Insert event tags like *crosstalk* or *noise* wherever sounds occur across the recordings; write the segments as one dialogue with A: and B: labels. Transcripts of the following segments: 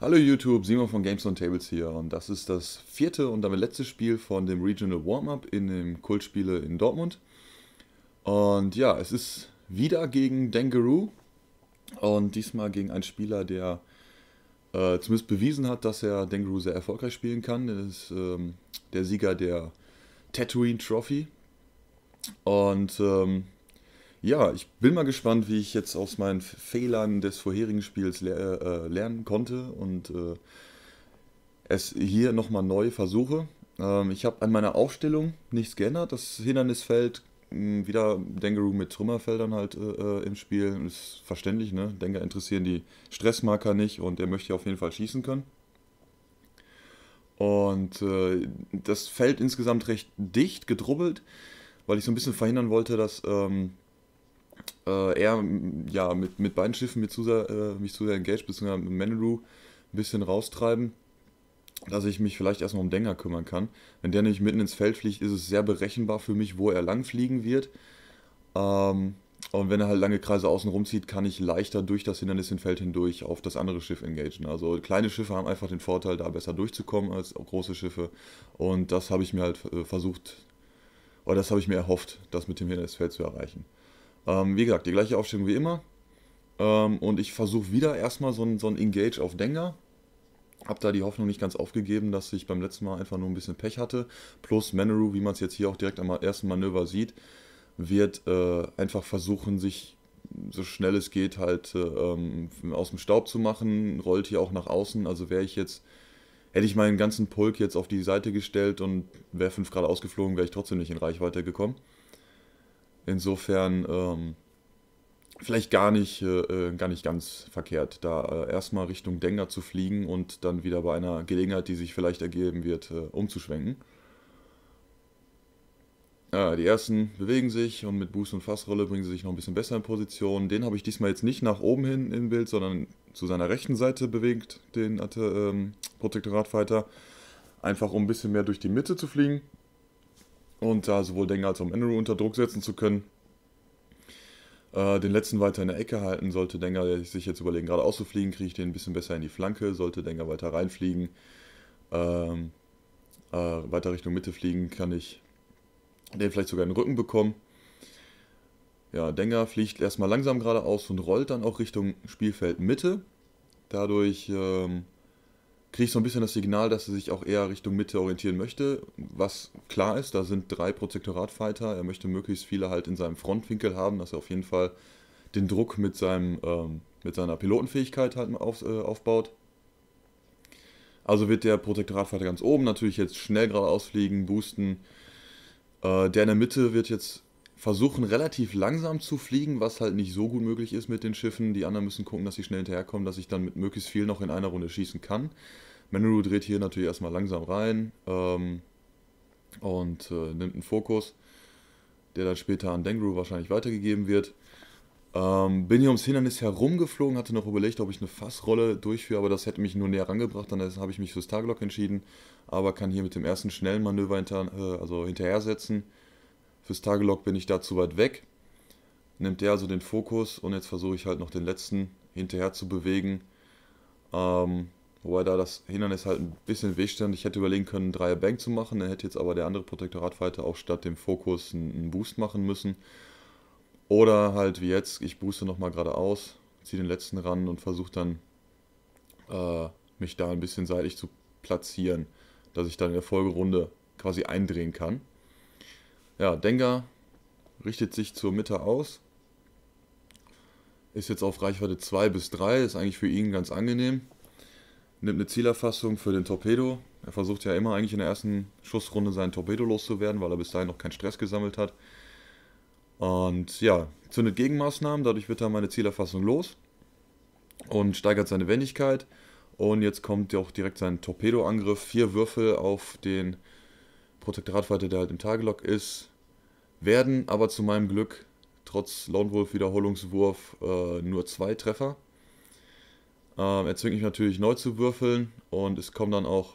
A: Hallo YouTube, Simon von Games on Tables hier und das ist das vierte und damit letzte Spiel von dem Regional Warm-Up in dem Kultspiele in Dortmund. Und ja, es ist wieder gegen Dangaroo und diesmal gegen einen Spieler, der äh, zumindest bewiesen hat, dass er Dangaroo sehr erfolgreich spielen kann. Er ist ähm, der Sieger der Tatooine Trophy und ähm, ja, ich bin mal gespannt, wie ich jetzt aus meinen Fehlern des vorherigen Spiels le äh, äh, lernen konnte und äh, es hier nochmal neu versuche. Ähm, ich habe an meiner Aufstellung nichts geändert. Das Hindernisfeld, mh, hm, wieder Dengaroo mit Trümmerfeldern halt äh, äh, im Spiel, ist verständlich. Ne? Denker interessieren die Stressmarker nicht und er möchte auf jeden Fall schießen können. Und äh, das Feld insgesamt recht dicht gedrubbelt, weil ich so ein bisschen verhindern wollte, dass ähm, äh, eher ja, mit, mit beiden Schiffen mir zu sehr, äh, mich zu sehr engaged, beziehungsweise mit Meneru ein bisschen raustreiben, dass ich mich vielleicht erstmal um Denger kümmern kann. Wenn der nämlich mitten ins Feld fliegt, ist es sehr berechenbar für mich, wo er lang fliegen wird. Ähm, und wenn er halt lange Kreise außen rumzieht, kann ich leichter durch das Hindernis im Feld hindurch auf das andere Schiff engagieren. Also kleine Schiffe haben einfach den Vorteil, da besser durchzukommen als große Schiffe. Und das habe ich mir halt äh, versucht, oder das habe ich mir erhofft, das mit dem Hindernisfeld zu erreichen. Ähm, wie gesagt, die gleiche Aufstellung wie immer. Ähm, und ich versuche wieder erstmal so ein, so ein Engage auf Denga. Hab da die Hoffnung nicht ganz aufgegeben, dass ich beim letzten Mal einfach nur ein bisschen Pech hatte. Plus Manaru, wie man es jetzt hier auch direkt am ersten Manöver sieht, wird äh, einfach versuchen, sich so schnell es geht halt äh, ähm, aus dem Staub zu machen. Rollt hier auch nach außen. Also wäre ich jetzt, hätte ich meinen ganzen Pulk jetzt auf die Seite gestellt und wäre 5 Grad ausgeflogen, wäre ich trotzdem nicht in Reichweite gekommen. Insofern ähm, vielleicht gar nicht, äh, äh, gar nicht ganz verkehrt, da äh, erstmal Richtung Denker zu fliegen und dann wieder bei einer Gelegenheit, die sich vielleicht ergeben wird, äh, umzuschwenken. Ja, die ersten bewegen sich und mit Boost und Fassrolle bringen sie sich noch ein bisschen besser in Position. Den habe ich diesmal jetzt nicht nach oben hin im Bild, sondern zu seiner rechten Seite bewegt, den ähm, Protektorat Einfach um ein bisschen mehr durch die Mitte zu fliegen und da sowohl Denker als auch Andrew unter Druck setzen zu können. Äh, den letzten weiter in der Ecke halten, sollte Denker sich jetzt überlegen, gerade auszufliegen, kriege ich den ein bisschen besser in die Flanke, sollte Denker weiter reinfliegen, ähm, äh, weiter Richtung Mitte fliegen, kann ich den vielleicht sogar in den Rücken bekommen. Ja, Denker fliegt erstmal langsam geradeaus und rollt dann auch Richtung Spielfeld Mitte. Dadurch ähm, kriege ich so ein bisschen das Signal, dass er sich auch eher Richtung Mitte orientieren möchte, was klar ist, da sind drei Protektoratfighter, er möchte möglichst viele halt in seinem Frontwinkel haben, dass er auf jeden Fall den Druck mit, seinem, ähm, mit seiner Pilotenfähigkeit halt auf, äh, aufbaut. Also wird der Protektoratfighter ganz oben natürlich jetzt schnell geradeaus fliegen, boosten. Äh, der in der Mitte wird jetzt versuchen relativ langsam zu fliegen, was halt nicht so gut möglich ist mit den Schiffen. Die anderen müssen gucken, dass sie schnell hinterherkommen, dass ich dann mit möglichst viel noch in einer Runde schießen kann. Menuru dreht hier natürlich erstmal langsam rein ähm, und äh, nimmt einen Fokus, der dann später an Dengru wahrscheinlich weitergegeben wird. Ähm, bin hier ums Hindernis herumgeflogen, hatte noch überlegt, ob ich eine Fassrolle durchführe, aber das hätte mich nur näher rangebracht. Dann habe ich mich fürs Tagelock entschieden, aber kann hier mit dem ersten schnellen Manöver hinter, äh, also hinterher setzen Fürs Tagelog bin ich da zu weit weg. Nimmt der also den Fokus und jetzt versuche ich halt noch den letzten hinterher zu bewegen. Ähm, wobei da das Hindernis halt ein bisschen weh stand. Ich hätte überlegen können, einen Dreier Bank zu machen. Dann hätte jetzt aber der andere Protektoratfighter auch statt dem Fokus einen Boost machen müssen. Oder halt wie jetzt, ich booste nochmal geradeaus, ziehe den letzten ran und versuche dann äh, mich da ein bisschen seitlich zu platzieren, dass ich dann in der Folgerunde quasi eindrehen kann. Ja, Denker richtet sich zur Mitte aus. Ist jetzt auf Reichweite 2 bis 3, ist eigentlich für ihn ganz angenehm. Nimmt eine Zielerfassung für den Torpedo. Er versucht ja immer eigentlich in der ersten Schussrunde seinen Torpedo loszuwerden, weil er bis dahin noch keinen Stress gesammelt hat. Und ja, zündet Gegenmaßnahmen, dadurch wird er meine Zielerfassung los und steigert seine Wendigkeit. Und jetzt kommt auch direkt sein Torpedoangriff. Vier Würfel auf den Protektoratweite, der halt im Tagelog ist, werden aber zu meinem Glück trotz Lone Wolf wiederholungswurf äh, nur zwei Treffer. Ähm, er zwingt mich natürlich neu zu würfeln und es kommt dann auch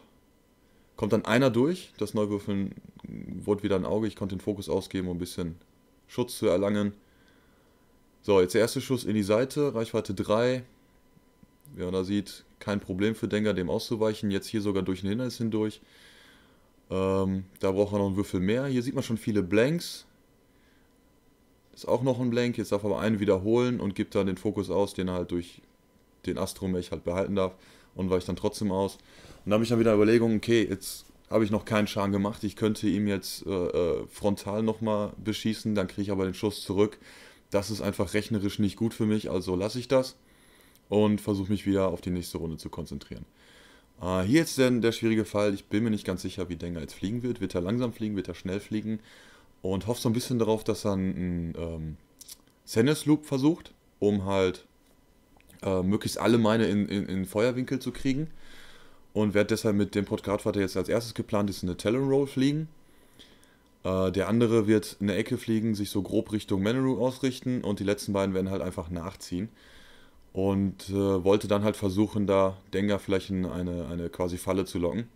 A: kommt dann einer durch. Das Neuwürfeln wurde wieder ein Auge. Ich konnte den Fokus ausgeben, um ein bisschen Schutz zu erlangen. So, jetzt der erste Schuss in die Seite, Reichweite 3. Wie man da sieht, kein Problem für Denker, dem auszuweichen. Jetzt hier sogar durch ein Hindernis hindurch. Ähm, da braucht er noch einen Würfel mehr. Hier sieht man schon viele Blanks. Ist auch noch ein Blank. Jetzt darf er aber einen wiederholen und gibt dann den Fokus aus, den er halt durch den Astromech halt behalten darf. Und weicht dann trotzdem aus. Und da habe ich dann wieder Überlegungen, okay, jetzt habe ich noch keinen Schaden gemacht. Ich könnte ihm jetzt äh, äh, frontal nochmal beschießen, dann kriege ich aber den Schuss zurück. Das ist einfach rechnerisch nicht gut für mich, also lasse ich das und versuche mich wieder auf die nächste Runde zu konzentrieren. Uh, hier ist dann der schwierige Fall. Ich bin mir nicht ganz sicher, wie Dengar jetzt fliegen wird. Wird er langsam fliegen? Wird er schnell fliegen? Und hoffe so ein bisschen darauf, dass er einen ähm, Sennis Loop versucht, um halt äh, möglichst alle meine in, in, in, Feuerwinkel zu kriegen. Und werde deshalb mit dem Podgradfahrt, der jetzt als erstes geplant ist, eine Talon Roll fliegen. Äh, der andere wird in eine Ecke fliegen, sich so grob Richtung Meneru ausrichten und die letzten beiden werden halt einfach nachziehen und äh, wollte dann halt versuchen, da Denga vielleicht in eine, eine quasi Falle zu locken.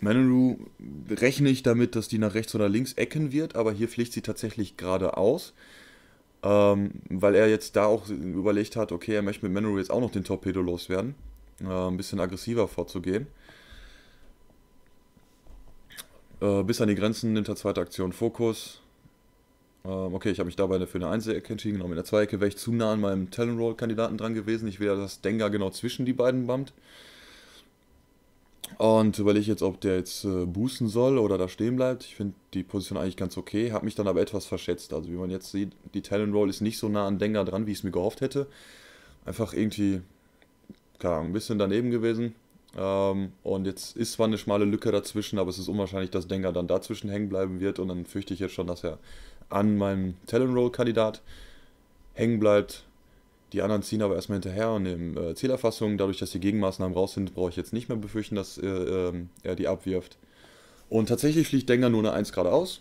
A: Manaru rechne ich damit, dass die nach rechts oder links ecken wird, aber hier fliegt sie tatsächlich geradeaus, ähm, weil er jetzt da auch überlegt hat, okay, er möchte mit Manaru jetzt auch noch den Torpedo loswerden, äh, ein bisschen aggressiver vorzugehen. Äh, bis an die Grenzen nimmt er zweite Aktion Fokus. Ähm, okay, ich habe mich dabei für eine Einselecke entschieden, genau. Mit der Zweiecke wäre ich zu nah an meinem Talon Roll Kandidaten dran gewesen. Ich will ja, dass Dengar genau zwischen die beiden bammt. Und überlege jetzt, ob der jetzt äh, boosten soll oder da stehen bleibt. Ich finde die Position eigentlich ganz okay, habe mich dann aber etwas verschätzt. Also wie man jetzt sieht, die Talon Roll ist nicht so nah an Dengar dran, wie ich es mir gehofft hätte. Einfach irgendwie, keine Ahnung, ein bisschen daneben gewesen. Ähm, und jetzt ist zwar eine schmale Lücke dazwischen, aber es ist unwahrscheinlich, dass Denker dann dazwischen hängen bleiben wird. Und dann fürchte ich jetzt schon, dass er an meinem Talent Roll Kandidat hängen bleibt. Die anderen ziehen aber erstmal hinterher und nehmen äh, Zielerfassung. Dadurch, dass die Gegenmaßnahmen raus sind, brauche ich jetzt nicht mehr befürchten, dass äh, äh, er die abwirft. Und tatsächlich fliegt Denker nur eine 1 geradeaus.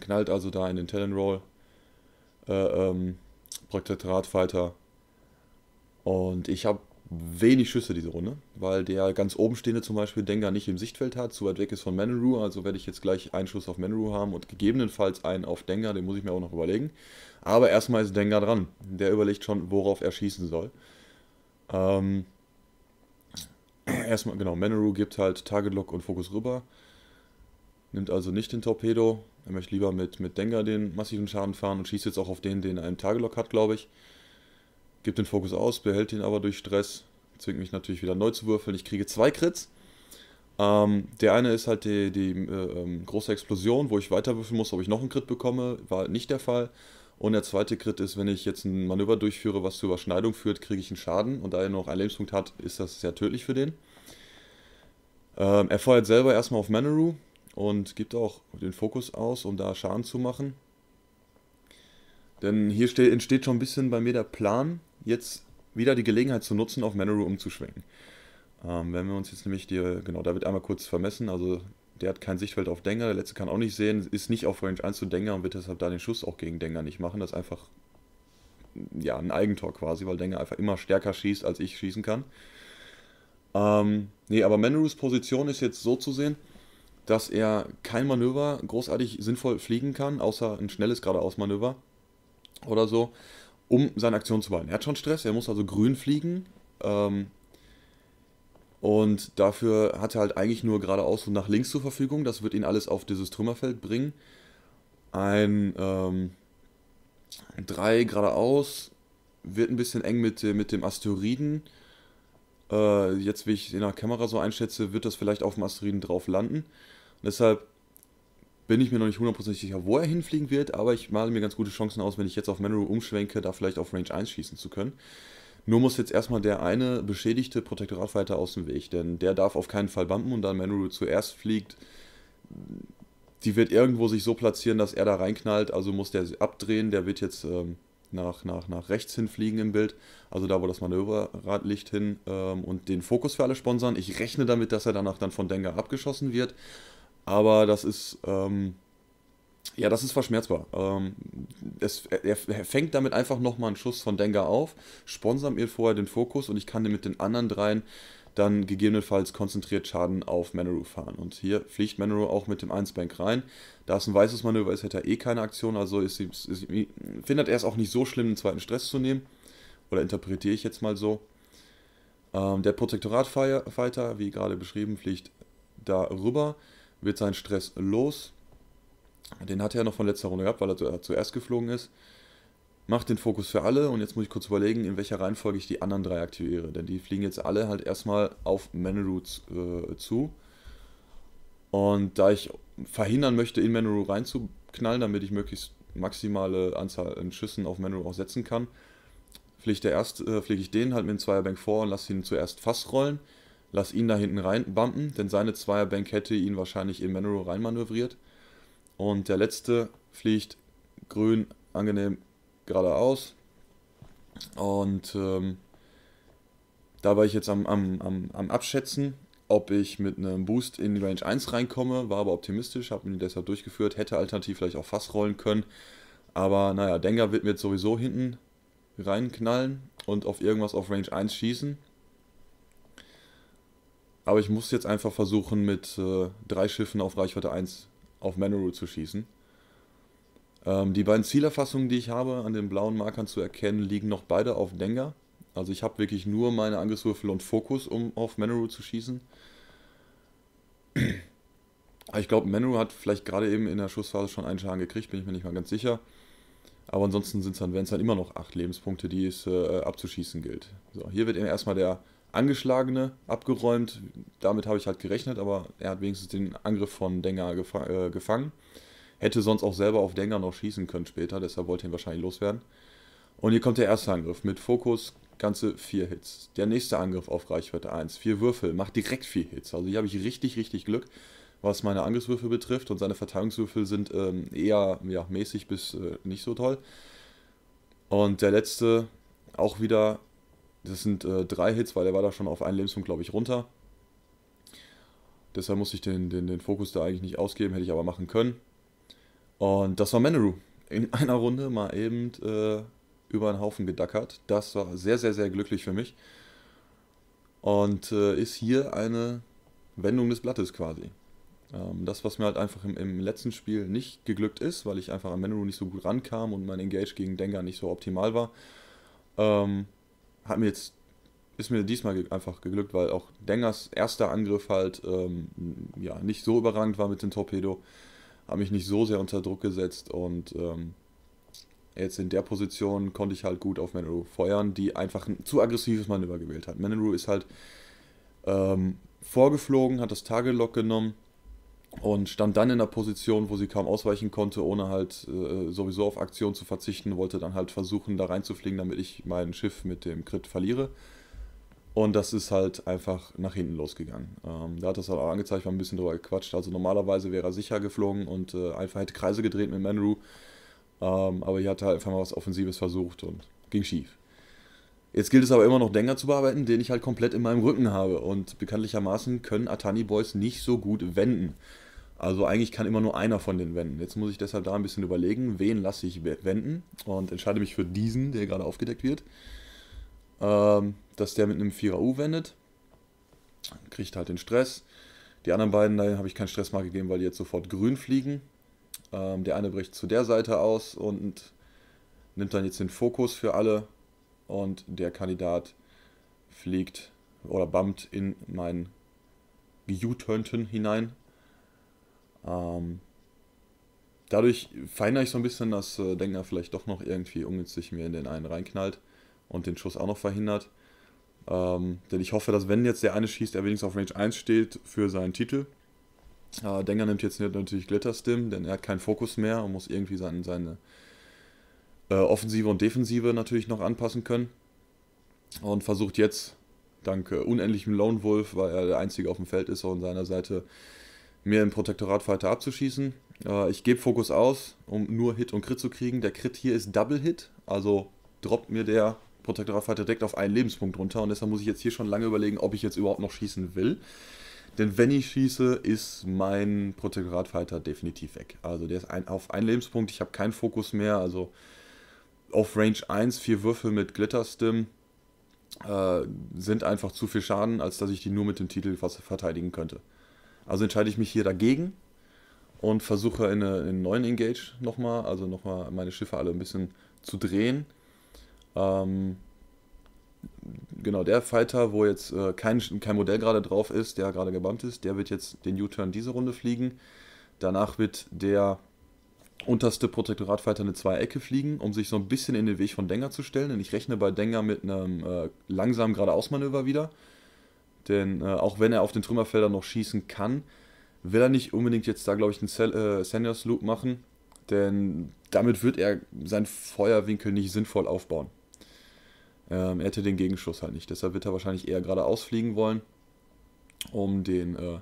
A: Knallt also da in den Talent Roll. Äh, ähm, Protektorat Fighter. Und ich habe wenig Schüsse diese Runde, weil der ganz oben stehende zum Beispiel Denker nicht im Sichtfeld hat, zu weit weg ist von Menru, also werde ich jetzt gleich einen Schuss auf Menru haben und gegebenenfalls einen auf Denker, den muss ich mir auch noch überlegen. Aber erstmal ist Denker dran, der überlegt schon, worauf er schießen soll. Ähm, erstmal, genau, Menru gibt halt Target Lock und Fokus rüber, nimmt also nicht den Torpedo, er möchte lieber mit, mit Denker den massiven Schaden fahren und schießt jetzt auch auf den, den er im Target Lock hat, glaube ich. Gib den Fokus aus, behält ihn aber durch Stress. Zwingt mich natürlich wieder neu zu würfeln. Ich kriege zwei Crits. Ähm, der eine ist halt die, die äh, ähm, große Explosion, wo ich weiterwürfeln muss, ob ich noch einen Crit bekomme. War halt nicht der Fall. Und der zweite Crit ist, wenn ich jetzt ein Manöver durchführe, was zur Überschneidung führt, kriege ich einen Schaden. Und da er nur noch einen Lebenspunkt hat, ist das sehr tödlich für den. Ähm, er feuert selber erstmal auf Maneru und gibt auch den Fokus aus, um da Schaden zu machen. Denn hier entsteht schon ein bisschen bei mir der Plan, jetzt wieder die Gelegenheit zu nutzen, auf Manoru umzuschwenken. Ähm, wenn wir uns jetzt nämlich die, genau, da wird einmal kurz vermessen, also der hat kein Sichtfeld auf Dengar, der letzte kann auch nicht sehen, ist nicht auf Range 1 zu Dengar und wird deshalb da den Schuss auch gegen Dengar nicht machen. Das ist einfach ja, ein Eigentor quasi, weil Dengar einfach immer stärker schießt, als ich schießen kann. Ähm, nee, aber Manurus Position ist jetzt so zu sehen, dass er kein Manöver großartig sinnvoll fliegen kann, außer ein schnelles geradeaus Manöver oder so um seine Aktion zu behalten. Er hat schon Stress, er muss also grün fliegen. Ähm, und dafür hat er halt eigentlich nur geradeaus und nach links zur Verfügung. Das wird ihn alles auf dieses Trümmerfeld bringen. Ein 3 ähm, geradeaus wird ein bisschen eng mit, mit dem Asteroiden. Äh, jetzt, wie ich in der Kamera so einschätze, wird das vielleicht auf dem Asteroiden drauf landen. Und deshalb bin ich mir noch nicht hundertprozentig sicher, wo er hinfliegen wird, aber ich male mir ganz gute Chancen aus, wenn ich jetzt auf Manru umschwenke, da vielleicht auf Range 1 schießen zu können. Nur muss jetzt erstmal der eine beschädigte Protektoratfighter aus dem Weg, denn der darf auf keinen Fall bumpen und dann Manru zuerst fliegt, die wird irgendwo sich so platzieren, dass er da reinknallt, also muss der abdrehen, der wird jetzt ähm, nach, nach, nach rechts hinfliegen im Bild, also da, wo das Manöverrad liegt hin ähm, und den Fokus für alle sponsern. Ich rechne damit, dass er danach dann von Dengar abgeschossen wird aber das ist, ähm, ja, das ist verschmerzbar. Ähm, es, er, er, fängt damit einfach nochmal einen Schuss von Denga auf, sponsert mir vorher den Fokus und ich kann mit den anderen dreien dann gegebenenfalls konzentriert Schaden auf Manaru fahren. Und hier fliegt Manaru auch mit dem 1-Bank rein. Da es ein weißes Manöver ist, hätte er eh keine Aktion, also ist, ist, ist, findet er es auch nicht so schlimm, einen zweiten Stress zu nehmen. Oder interpretiere ich jetzt mal so. Ähm, der Protektorat-Fighter, wie gerade beschrieben, fliegt da rüber wird sein Stress los. Den hat er noch von letzter Runde gehabt, weil er äh, zuerst geflogen ist. Macht den Fokus für alle und jetzt muss ich kurz überlegen, in welcher Reihenfolge ich die anderen drei aktiviere. Denn die fliegen jetzt alle halt erstmal auf Manoroutes äh, zu. Und da ich verhindern möchte, in Manoru reinzuknallen, damit ich möglichst maximale Anzahl an Schüssen auf Manoru auch setzen kann, fliege, der äh, fliege ich den halt mit dem Zweierbank vor und lasse ihn zuerst fast rollen lass ihn da hinten reinbumpen, denn seine Zweierbank hätte ihn wahrscheinlich in Monroe reinmanövriert. Und der letzte fliegt grün angenehm geradeaus. Und ähm, da war ich jetzt am, am, am, am Abschätzen, ob ich mit einem Boost in die Range 1 reinkomme, war aber optimistisch, habe ihn deshalb durchgeführt, hätte alternativ vielleicht auch fast rollen können. Aber naja, Denker wird mir jetzt sowieso hinten reinknallen und auf irgendwas auf Range 1 schießen. Aber ich muss jetzt einfach versuchen, mit äh, drei Schiffen auf Reichweite 1 auf Manoru zu schießen. Ähm, die beiden Zielerfassungen, die ich habe, an den blauen Markern zu erkennen, liegen noch beide auf Denga. Also ich habe wirklich nur meine Angriffswürfel und Fokus, um auf Manoru zu schießen. Ich glaube, Maneru hat vielleicht gerade eben in der Schussphase schon einen Schaden gekriegt, bin ich mir nicht mal ganz sicher. Aber ansonsten sind es dann, wenn es dann immer noch acht Lebenspunkte, die es äh, abzuschießen gilt. So, hier wird eben erstmal der Angeschlagene abgeräumt. Damit habe ich halt gerechnet, aber er hat wenigstens den Angriff von Denger gefa äh, gefangen. Hätte sonst auch selber auf Denger noch schießen können später, deshalb wollte er ihn wahrscheinlich loswerden. Und hier kommt der erste Angriff mit Fokus, ganze vier Hits. Der nächste Angriff auf Reichweite 1, vier Würfel, macht direkt vier Hits. Also hier habe ich richtig, richtig Glück, was meine Angriffswürfel betrifft. Und seine Verteidigungswürfel sind ähm, eher ja, mäßig bis äh, nicht so toll. Und der letzte, auch wieder das sind äh, drei Hits, weil er war da schon auf einen Lebenspunkt, glaube ich, runter. Deshalb musste ich den, den, den Fokus da eigentlich nicht ausgeben, hätte ich aber machen können. Und das war Meneru. In *laughs* einer Runde mal eben äh, über einen Haufen gedackert. Das war sehr, sehr, sehr glücklich für mich. Und äh, ist hier eine Wendung des Blattes quasi. Ähm, das, was mir halt einfach im, im, letzten Spiel nicht geglückt ist, weil ich einfach an Meneru nicht so gut rankam und mein Engage gegen Dengar nicht so optimal war. Ähm, hat mir jetzt, ist mir diesmal einfach geglückt, weil auch Dengers erster Angriff halt ähm, ja, nicht so überragend war mit dem Torpedo, hat mich nicht so sehr unter Druck gesetzt und ähm, jetzt in der Position konnte ich halt gut auf Menru feuern, die einfach ein zu aggressives Manöver gewählt hat. Menru ist halt ähm, vorgeflogen, hat das Tagelock genommen und stand dann in der Position, wo sie kaum ausweichen konnte, ohne halt äh, sowieso auf Aktion zu verzichten, wollte dann halt versuchen, da reinzufliegen, damit ich mein Schiff mit dem Crit verliere. Und das ist halt einfach nach hinten losgegangen. Ähm, da hat das halt auch angezeigt, war ein bisschen drüber gequatscht. Also normalerweise wäre er sicher geflogen und äh, einfach hätte Kreise gedreht mit Manru. Ähm, aber hier hat er halt einfach mal was Offensives versucht und ging schief. Jetzt gilt es aber immer noch Denker zu bearbeiten, den ich halt komplett in meinem Rücken habe. Und bekanntlichermaßen können Atani Boys nicht so gut wenden. Also eigentlich kann immer nur einer von denen wenden. Jetzt muss ich deshalb da ein bisschen überlegen, wen lasse ich wenden und entscheide mich für diesen, der gerade aufgedeckt wird. Ähm, dass der mit einem 4er-U wendet. Kriegt halt den Stress. Die anderen beiden, da habe ich keinen Stress mal gegeben, weil die jetzt sofort grün fliegen. Ähm, der eine bricht zu der Seite aus und nimmt dann jetzt den Fokus für alle und der Kandidat fliegt oder bammt in meinen U-Turnten hinein. Ähm, dadurch verhindere ich so ein bisschen, dass äh, Denkner vielleicht doch noch irgendwie ungünstig mir in den einen reinknallt und den Schuss auch noch verhindert. Ähm, denn ich hoffe, dass wenn jetzt der eine schießt, er wenigstens auf Range 1 steht für seinen Titel. Äh, Denger nimmt jetzt natürlich Glitterstim, denn er hat keinen Fokus mehr und muss irgendwie seine, seine äh, Offensive und Defensive natürlich noch anpassen können. Und versucht jetzt, dank äh, unendlichem Lone Wolf, weil er der Einzige auf dem Feld ist, auch an seiner Seite mir im Protektorat weiter abzuschießen. Äh, ich gebe Fokus aus, um nur Hit und Crit zu kriegen. Der Crit hier ist Double Hit, also droppt mir der Protektorat direkt auf einen Lebenspunkt runter. Und deshalb muss ich jetzt hier schon lange überlegen, ob ich jetzt überhaupt noch schießen will. Denn wenn ich schieße, ist mein Protektoratfighter definitiv weg. Also der ist ein, auf einen Lebenspunkt, ich habe keinen Fokus mehr, also auf Range 1 vier Würfel mit Glitterstim äh, sind einfach zu viel Schaden, als dass ich die nur mit dem Titel verteidigen könnte. Also entscheide ich mich hier dagegen und versuche in, eine, äh, in einen neuen Engage nochmal, also nochmal meine Schiffe alle ein bisschen zu drehen. Ähm, genau, der Fighter, wo jetzt äh, kein, kein Modell gerade drauf ist, der gerade gebammt ist, der wird jetzt den U-Turn diese Runde fliegen. Danach wird der unterste Protektorat Fighter eine Zweiecke fliegen, um sich so ein bisschen in den Weg von Denger zu stellen. Denn ich rechne bei Denger mit einem äh, langsamen Geradeausmanöver wieder. Denn äh, auch wenn er auf den Trümmerfeldern noch schießen kann, will er nicht unbedingt jetzt da, glaube ich, einen Cel äh, Seniors Loop machen. Denn damit wird er seinen Feuerwinkel nicht sinnvoll aufbauen. Ähm, er hätte den Gegenschuss halt nicht. Deshalb wird er wahrscheinlich eher geradeaus fliegen wollen, um den äh,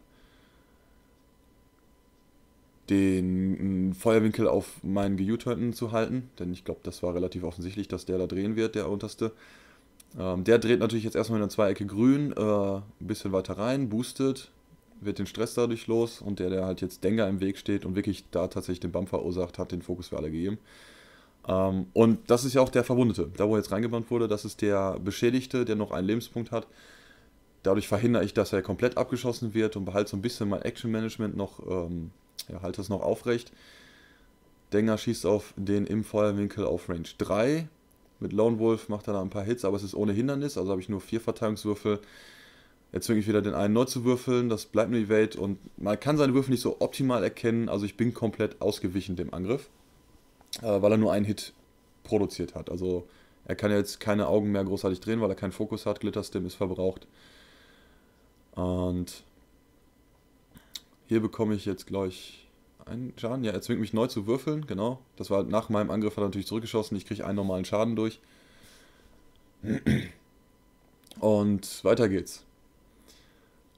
A: den Feuerwinkel auf meinen geuturnten zu halten, denn ich glaube, das war relativ offensichtlich, dass der da drehen wird, der unterste. Ähm, der dreht natürlich jetzt erstmal in der Zweiecke grün, äh, ein bisschen weiter rein, boostet, wird den Stress dadurch los und der, der halt jetzt Denker im Weg steht und wirklich da tatsächlich den Bump verursacht, hat den Fokus für alle gegeben. Ähm, und das ist ja auch der Verwundete, da wo er jetzt reingebannt wurde, das ist der Beschädigte, der noch einen Lebenspunkt hat. Dadurch verhindere ich, dass er komplett abgeschossen wird und behalte so ein bisschen mein Action-Management noch ähm, er halte es noch aufrecht. Denger schießt auf den im Feuerwinkel auf Range 3. Mit Lone Wolf macht er da ein paar Hits, aber es ist ohne Hindernis, also habe ich nur vier Verteidigungswürfel. Jetzt zwinge ich wieder den einen neu zu würfeln, das bleibt mir die Welt. und man kann seine Würfel nicht so optimal erkennen, also ich bin komplett ausgewichen dem Angriff, äh, weil er nur einen Hit produziert hat. Also er kann jetzt keine Augen mehr großartig drehen, weil er keinen Fokus hat, Glitterstim ist verbraucht. Und hier bekomme ich jetzt gleich einen Schaden. Ja, er zwingt mich neu zu würfeln, genau. Das war nach meinem Angriff, hat er natürlich zurückgeschossen. Ich kriege einen normalen Schaden durch. Und weiter geht's.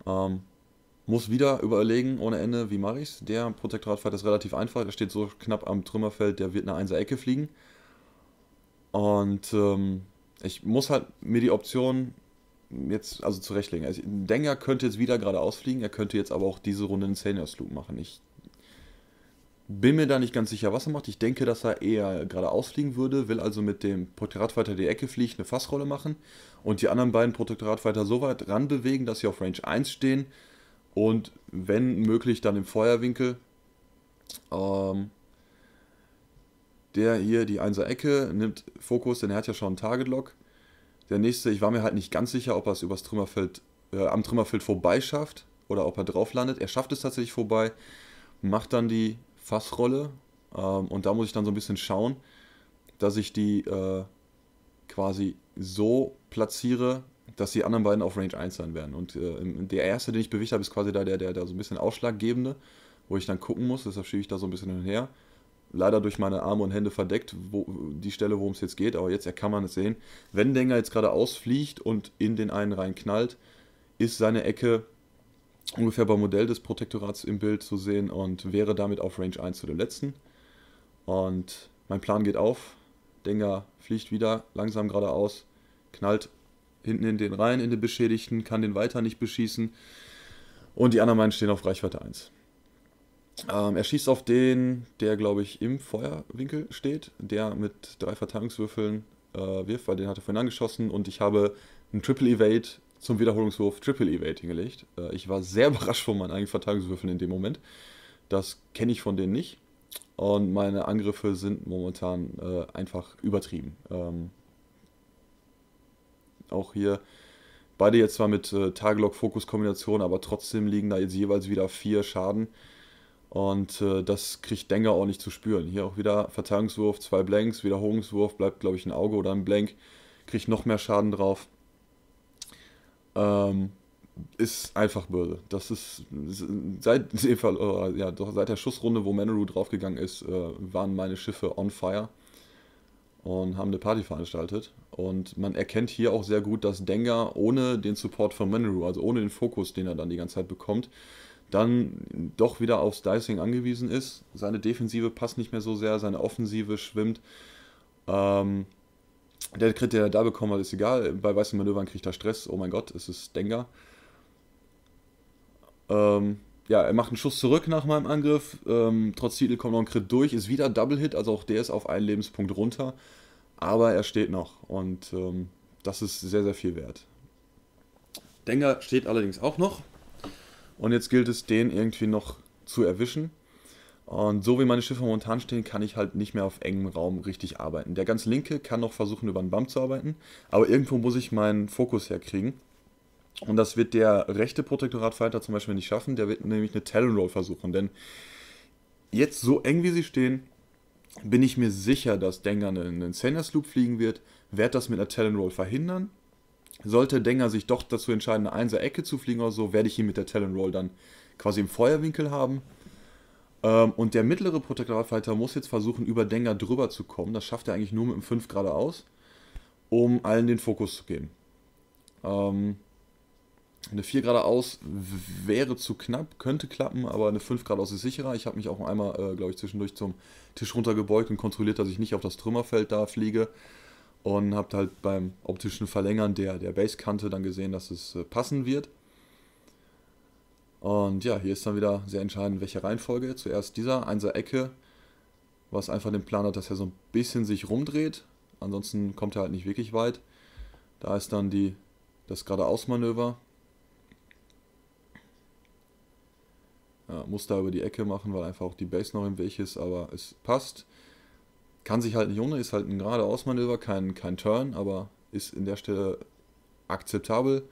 A: Ähm, muss wieder überlegen, ohne Ende, wie mache ich's. Der Protektoratfight ist relativ einfach. Der steht so knapp am Trümmerfeld, der wird eine 1er Ecke fliegen. Und ähm, ich muss halt mir die Option jetzt also zurechtlegen. Also Denger könnte jetzt wieder geradeaus fliegen, er könnte jetzt aber auch diese Runde einen Seniors Loop machen. Ich bin mir da nicht ganz sicher, was er macht. Ich denke, dass er eher geradeaus fliegen würde, will also mit dem Protektoratfighter die Ecke fliegen, eine Fassrolle machen und die anderen beiden Protektoratfighter so weit ran bewegen, dass sie auf Range 1 stehen und wenn möglich dann im Feuerwinkel. Ähm, der hier die 1er Ecke nimmt Fokus, denn er hat ja schon einen Target Lock der nächste, ich war mir halt nicht ganz sicher, ob er es übers Trümmerfeld, äh, am Trümmerfeld vorbeischafft oder ob er drauf landet. Er schafft es tatsächlich vorbei, macht dann die Fassrolle ähm, und da muss ich dann so ein bisschen schauen, dass ich die äh, quasi so platziere, dass die anderen beiden auf Range 1 sein werden. Und äh, der erste, den ich bewegt habe, ist quasi da der, der, der so ein bisschen ausschlaggebende, wo ich dann gucken muss, deshalb schiebe ich da so ein bisschen hin und her leider durch meine Arme und Hände verdeckt, wo, die Stelle, worum es jetzt geht, aber jetzt kann man es sehen. Wenn Denger jetzt gerade ausfliegt und in den einen rein knallt, ist seine Ecke ungefähr beim Modell des Protektorats im Bild zu sehen und wäre damit auf Range 1 zu dem letzten. Und mein Plan geht auf. Denger fliegt wieder langsam geradeaus, knallt hinten in den rein, in den Beschädigten, kann den weiter nicht beschießen. Und die anderen beiden stehen auf Reichweite 1. Ähm, er schießt auf den, der glaube ich im Feuerwinkel steht, der mit drei Verteidigungswürfeln äh, wirft, weil den hat er vorhin angeschossen und ich habe einen Triple Evade zum Wiederholungswurf Triple Evade hingelegt. Äh, ich war sehr *laughs* überrascht von meinen eigenen Verteidigungswürfeln in dem Moment. Das kenne ich von denen nicht. Und meine Angriffe sind momentan äh, einfach übertrieben. Ähm, auch hier beide jetzt zwar mit äh, Tagelock-Fokus-Kombination, aber trotzdem liegen da jetzt jeweils wieder vier Schaden und äh, das kriegt Denker auch nicht zu spüren. Hier auch wieder Verteidigungswurf, zwei Blanks, Wiederholungswurf, bleibt, glaube ich, ein Auge oder ein Blank. Kriegt noch mehr Schaden drauf. Ähm, ist einfach böse. Das ist seit, Fall, *laughs* äh, ja, doch seit der Schussrunde, wo Meneru draufgegangen ist, äh, waren meine Schiffe on fire und haben eine Party veranstaltet. Und man erkennt hier auch sehr gut, dass Denga ohne den Support von Meneru, also ohne den Fokus, den er dann die ganze Zeit bekommt, dann doch wieder aufs Dicing angewiesen ist. Seine Defensive passt nicht mehr so sehr, seine Offensive schwimmt. Ähm, der Crit, der da bekommen hat, ist egal. Bei weißen Manövern kriegt er Stress. Oh mein Gott, es ist Denga. Ähm, ja, er macht einen Schuss zurück nach meinem Angriff. Ähm, trotz Titel kommt noch ein Crit durch. Ist wieder Double Hit, also auch der ist auf einen Lebenspunkt runter. Aber er steht noch und ähm, das ist sehr, sehr viel wert. Denga steht allerdings auch noch. Und jetzt gilt es, den irgendwie noch zu erwischen. Und so wie meine Schiffe momentan stehen, kann ich halt nicht mehr auf engem Raum richtig arbeiten. Der ganz linke kann noch versuchen, über einen Bump zu arbeiten, aber irgendwo muss ich meinen Fokus herkriegen. Und das wird der rechte Protektoratfighter zum Beispiel nicht schaffen, der wird nämlich eine Talon Roll versuchen. Denn jetzt, so eng wie sie stehen, bin ich mir sicher, dass Dengar einen Seniors Loop fliegen wird, Werd das mit einer Talon Roll verhindern sollte Denger sich doch dazu entscheiden, eine Einser-Ecke zu fliegen oder so, werde ich ihn mit der Talon Roll dann quasi im Feuerwinkel haben. Ähm, und der mittlere Protektoratfighter muss jetzt versuchen, über Denger drüber zu kommen. Das schafft er eigentlich nur mit einem 5 aus, um allen den Fokus zu geben. Ähm, eine 4 aus wäre zu knapp, könnte klappen, aber eine 5 aus ist sicherer. Ich habe mich auch einmal, äh, glaube ich, zwischendurch zum Tisch runtergebeugt und kontrolliert, dass ich nicht auf das Trümmerfeld da fliege und habt halt beim optischen Verlängern der, der Basekante dann gesehen, dass es äh, passen wird. Und ja, hier ist dann wieder sehr entscheidend, welche Reihenfolge. Zuerst dieser, einser Ecke, was einfach den Plan hat, dass er so ein bisschen sich rumdreht. Ansonsten kommt er halt nicht wirklich weit. Da ist dann die, das geradeausmanöver. Ja, muss da über die Ecke machen, weil einfach auch die Base noch im Weg ist, aber es passt. Kann sich halt nicht ohne, ist halt ein geradeaus Manöver, kein, kein Turn, aber ist in der Stelle akzeptabel.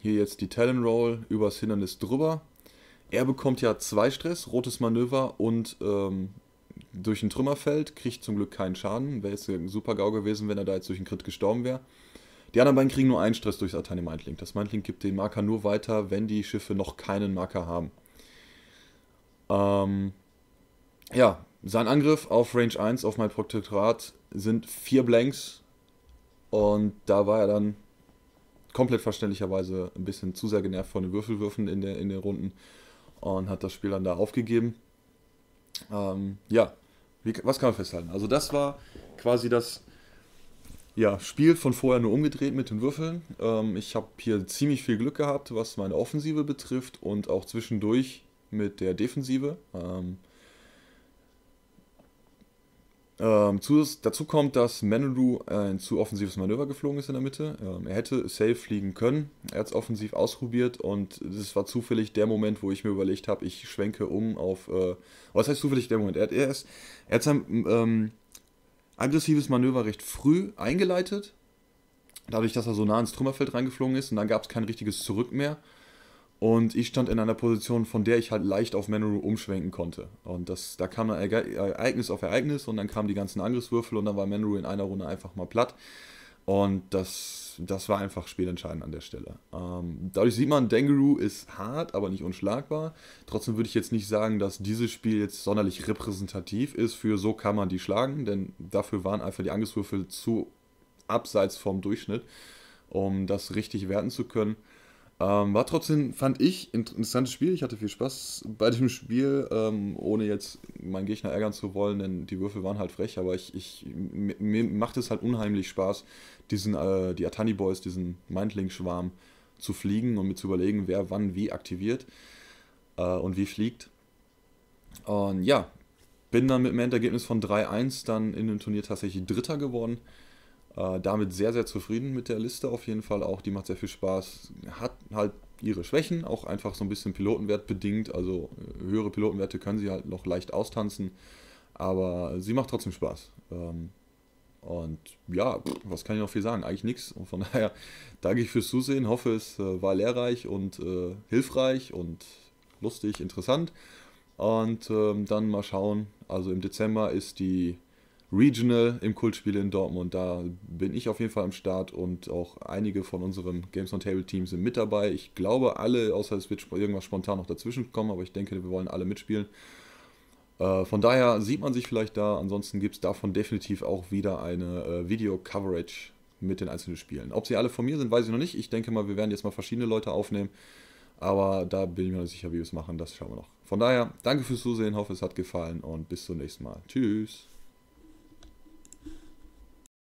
A: Hier jetzt die Talon Roll übers Hindernis drüber. Er bekommt ja zwei Stress, rotes Manöver und ähm, durch ein Trümmerfeld, kriegt zum Glück keinen Schaden. Wäre jetzt ein super GAU gewesen, wenn er da jetzt durch einen Crit gestorben wäre. Die anderen beiden kriegen nur einen Stress durch Atani Mindlink. Das Mindlink gibt den Marker nur weiter, wenn die Schiffe noch keinen Marker haben. Ähm, ja, sein Angriff auf Range 1 auf mein Protektorat sind vier Blanks. Und da war er dann komplett verständlicherweise ein bisschen zu sehr genervt von den Würfelwürfen in, der, in den Runden und hat das Spiel dann da aufgegeben. Ähm, ja, Wie, was kann man festhalten? Also das war quasi das ja, Spiel von vorher nur umgedreht mit den Würfeln. Ähm, ich habe hier ziemlich viel Glück gehabt, was meine Offensive betrifft und auch zwischendurch mit der Defensive. Ähm, ähm, zu, dazu kommt, dass Menelu ein zu offensives Manöver geflogen ist in der Mitte. Ähm, er hätte safe fliegen können. Er hat es offensiv ausprobiert und es war zufällig der Moment, wo ich mir überlegt habe, ich schwenke um auf. Äh, was heißt zufällig der Moment? Er hat, er ist, er hat sein ähm, aggressives Manöver recht früh eingeleitet. Dadurch, dass er so nah ins Trümmerfeld reingeflogen ist und dann gab es kein richtiges Zurück mehr. Und ich stand in einer Position, von der ich halt leicht auf Menoru umschwenken konnte. Und das, da kam dann Ereignis auf Ereignis und dann kamen die ganzen Angriffswürfel und dann war Menoru in einer Runde einfach mal platt. Und das, das war einfach spielentscheidend an der Stelle. Ähm, dadurch sieht man, Denguru ist hart, aber nicht unschlagbar. Trotzdem würde ich jetzt nicht sagen, dass dieses Spiel jetzt sonderlich repräsentativ ist für so kann man die schlagen, denn dafür waren einfach die Angriffswürfel zu abseits vom Durchschnitt, um das richtig werten zu können. Ähm, war trotzdem, fand ich, ein interessantes Spiel. Ich hatte viel Spaß bei dem Spiel, ähm, ohne jetzt meinen Gegner ärgern zu wollen, denn die Würfel waren halt frech, aber ich, ich mir, macht es halt unheimlich Spaß, diesen, äh, die Atani Boys, diesen Mindling-Schwarm zu fliegen und mir zu überlegen, wer wann wie aktiviert äh, und wie fliegt. Und ja, bin dann mit dem Endergebnis von 3-1 dann in dem Turnier tatsächlich Dritter geworden. Äh, damit sehr, sehr zufrieden mit der Liste auf jeden Fall auch. Die macht sehr viel Spaß. Hat halt ihre Schwächen, auch einfach so ein bisschen Pilotenwert bedingt. Also äh, höhere Pilotenwerte können sie halt noch leicht austanzen. Aber sie macht trotzdem Spaß. Ähm, und ja, was kann ich noch viel sagen? Eigentlich nichts. Und von *laughs* daher danke ich fürs Zusehen. Hoffe, es äh, war lehrreich und äh, hilfreich und lustig, interessant. Und ähm, dann mal schauen. Also im Dezember ist die Regional im Kultspiel in Dortmund. Da bin ich auf jeden Fall am Start und auch einige von unserem Games on Table Team sind mit dabei. Ich glaube alle, außer es wird irgendwas spontan noch dazwischen kommen, aber ich denke, wir wollen alle mitspielen. Äh, von daher sieht man sich vielleicht da. Ansonsten gibt es davon definitiv auch wieder eine äh, Video-Coverage mit den einzelnen Spielen. Ob sie alle von mir sind, weiß ich noch nicht. Ich denke mal, wir werden jetzt mal verschiedene Leute aufnehmen. Aber da bin ich mir nicht sicher, wie wir es machen. Das schauen wir noch. Von daher, danke fürs Zusehen. Hoffe, es hat gefallen und bis zum nächsten Mal. Tschüss.